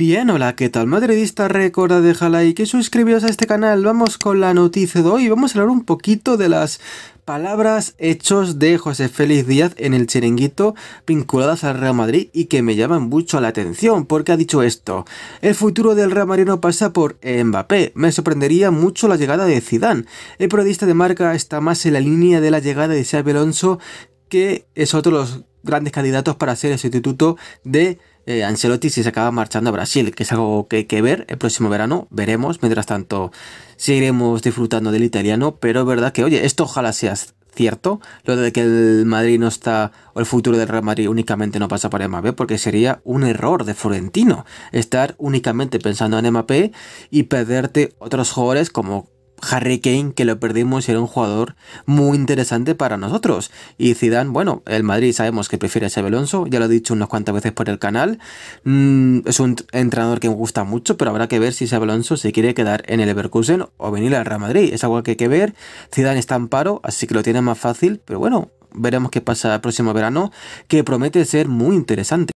Bien, hola, ¿qué tal? Madridista, recuerda dejar like y suscribiros a este canal. Vamos con la noticia de hoy. Vamos a hablar un poquito de las palabras, hechos de José Félix Díaz en el chiringuito vinculadas al Real Madrid y que me llaman mucho la atención porque ha dicho esto. El futuro del Real Madrid no pasa por Mbappé. Me sorprendería mucho la llegada de Zidane. El periodista de marca está más en la línea de la llegada de Xabi Alonso que es otro de los grandes candidatos para ser el sustituto de eh, Ancelotti si se acaba marchando a Brasil, que es algo que hay que ver el próximo verano, veremos, mientras tanto seguiremos disfrutando del italiano, pero es verdad que, oye, esto ojalá sea cierto, lo de que el Madrid no está, o el futuro del Real Madrid únicamente no pasa por MAP. porque sería un error de Florentino estar únicamente pensando en MAP y perderte otros jugadores como Harry Kane, que lo perdimos, era un jugador muy interesante para nosotros. Y Zidane, bueno, el Madrid sabemos que prefiere a Xabi ya lo he dicho unas cuantas veces por el canal. Mm, es un entrenador que me gusta mucho, pero habrá que ver si Xabi Alonso se quiere quedar en el Everkusen o venir al Real Madrid. Es algo que hay que ver. Zidane está en paro, así que lo tiene más fácil, pero bueno, veremos qué pasa el próximo verano, que promete ser muy interesante.